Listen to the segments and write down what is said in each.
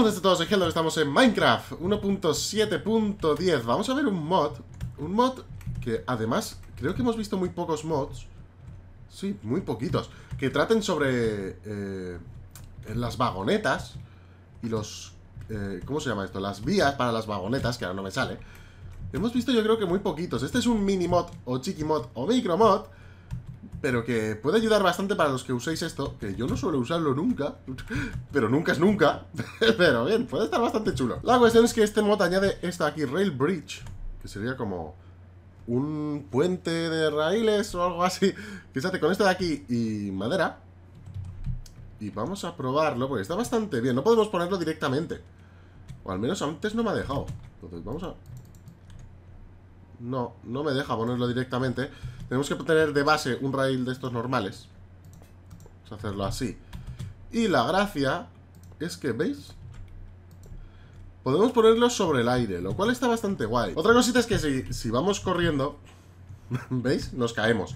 Saludos a este todos, soy estamos en Minecraft 1.7.10 Vamos a ver un mod Un mod que además creo que hemos visto muy pocos mods Sí, muy poquitos Que traten sobre eh, las vagonetas Y los... Eh, ¿Cómo se llama esto? Las vías para las vagonetas, que ahora no me sale Hemos visto yo creo que muy poquitos Este es un mini mod, o chiqui mod, o micro mod pero que puede ayudar bastante para los que uséis esto, que yo no suelo usarlo nunca, pero nunca es nunca, pero bien, puede estar bastante chulo. La cuestión es que este mod añade esta aquí, Rail Bridge, que sería como un puente de raíles o algo así. Fíjate, con esto de aquí y madera. Y vamos a probarlo, porque está bastante bien. No podemos ponerlo directamente. O al menos antes no me ha dejado. Entonces vamos a... No, no me deja ponerlo directamente. Tenemos que tener de base un rail de estos normales. Vamos a hacerlo así. Y la gracia es que, ¿veis? Podemos ponerlo sobre el aire, lo cual está bastante guay. Otra cosita es que si, vamos corriendo, ¿veis? Nos caemos.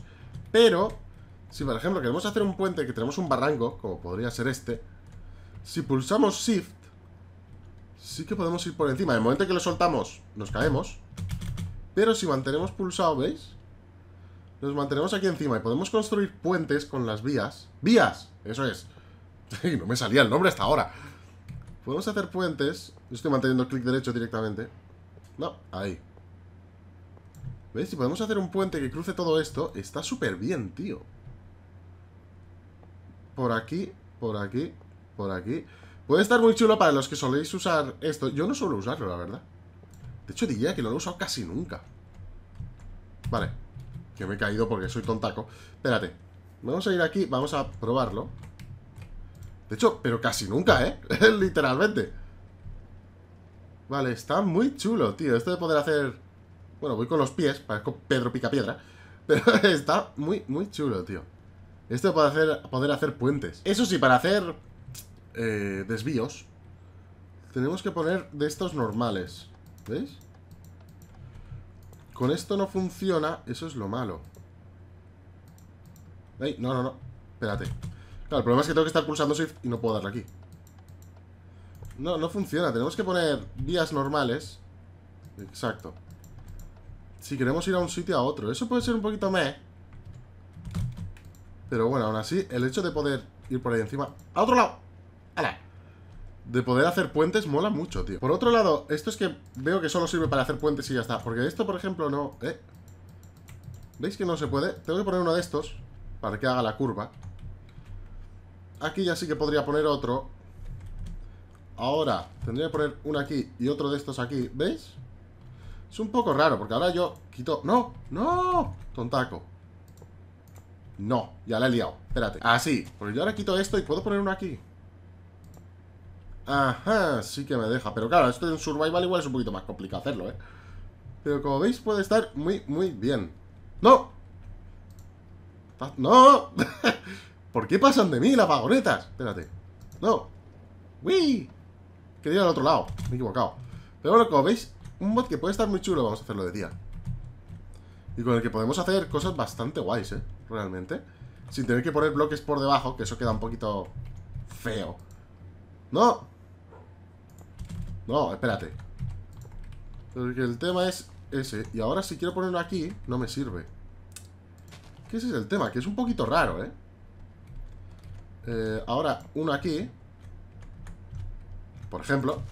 Pero, si por ejemplo queremos hacer un puente que tenemos un barranco, como podría ser este, si pulsamos Shift, sí que podemos ir por encima. En el momento que lo soltamos, nos caemos. Pero si mantenemos pulsado, ¿veis? nos mantenemos aquí encima y podemos construir puentes con las vías. ¡Vías! Eso es. no me salía el nombre hasta ahora. Podemos hacer puentes. Yo estoy manteniendo clic derecho directamente. No, ahí. ¿Veis? Si podemos hacer un puente que cruce todo esto, está súper bien, tío. Por aquí, por aquí, por aquí. Puede estar muy chulo para los que soléis usar esto. Yo no suelo usarlo, la verdad. De hecho, diría que no lo he usado casi nunca. Vale. Que me he caído porque soy tontaco. Espérate. Vamos a ir aquí, vamos a probarlo. De hecho, pero casi nunca, ¿eh? Literalmente. Vale, está muy chulo, tío. Esto de poder hacer... Bueno, voy con los pies, parezco Pedro Picapiedra. Pero está muy, muy chulo, tío. Esto de poder hacer, puentes. Eso sí, para hacer eh, desvíos, tenemos que poner de estos normales. ¿Veis? Con esto no funciona, eso es lo malo. Ay, no, no, no. Espérate. Claro, el problema es que tengo que estar pulsando Shift y no puedo darle aquí. No, no funciona. Tenemos que poner vías normales. Exacto. Si queremos ir a un sitio a otro. Eso puede ser un poquito meh. Pero bueno, aún así, el hecho de poder ir por ahí encima... ¡A otro lado! ¡Hala! de poder hacer puentes mola mucho, tío. Por otro lado, esto es que veo que solo sirve para hacer puentes y ya está. Porque esto, por ejemplo, no... ¿eh? ¿Veis que no se puede? Tengo que poner uno de estos para que haga la curva. Aquí ya sí que podría poner otro. Ahora, tendría que poner uno aquí y otro de estos aquí. ¿Veis? Es un poco raro, porque ahora yo quito... ¡No! ¡No! Tontaco. No, ya la he liado. Espérate. Así. Porque yo ahora quito esto y puedo poner uno aquí. Ajá, sí que me deja. Pero claro, esto en Survival igual es un poquito más complicado hacerlo, ¿eh? Pero como veis puede estar muy, muy bien. ¡No! ¡No! ¿Por qué pasan de mí las vagonetas? Espérate. ¡No! ¡Uy! Quería ir al otro lado. Me he equivocado. Pero bueno, como veis, un mod que puede estar muy chulo. Vamos a hacerlo de día. Y con el que podemos hacer cosas bastante guays, ¿eh? Realmente. Sin tener que poner bloques por debajo, que eso queda un poquito feo. ¡No! No, espérate. Porque el tema es ese. Y ahora si quiero ponerlo aquí, no me sirve. ¿Qué ese es el tema, que es un poquito raro, ¿eh? eh ahora, uno aquí. Por ejemplo.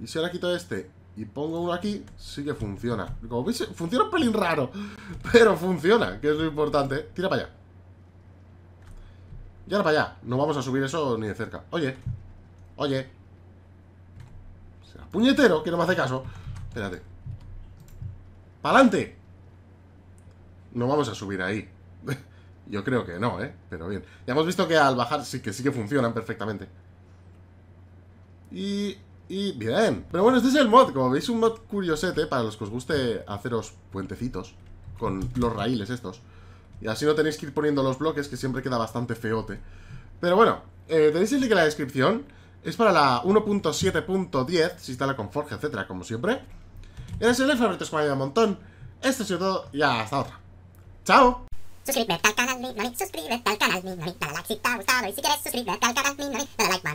Y si ahora quito este y pongo uno aquí, sí que funciona. Como veis, funciona un pelín raro. Pero funciona, que es lo importante. Tira para allá. Y ahora para allá. No vamos a subir eso ni de cerca. Oye. Oye. Puñetero, que no me hace caso. Espérate. ¡Pa'lante! No vamos a subir ahí. Yo creo que no, ¿eh? Pero bien. Ya hemos visto que al bajar sí que sí que funcionan perfectamente. Y... Y bien. Pero bueno, este es el mod. Como veis, un mod curiosete para los que os guste haceros puentecitos con los raíles estos. Y así no tenéis que ir poniendo los bloques, que siempre queda bastante feote. Pero bueno, eh, tenéis el link en la descripción. Es para la 1.7.10, si instala con Forge, etcétera, como siempre. Gracias, el favoritos como un montón. Esto ha sido todo y hasta otra. ¡Chao! Suscríbete al canal, mi suscríbete al canal, mi dale like si te ha gustado y si quieres suscríbete al canal, mi dale like.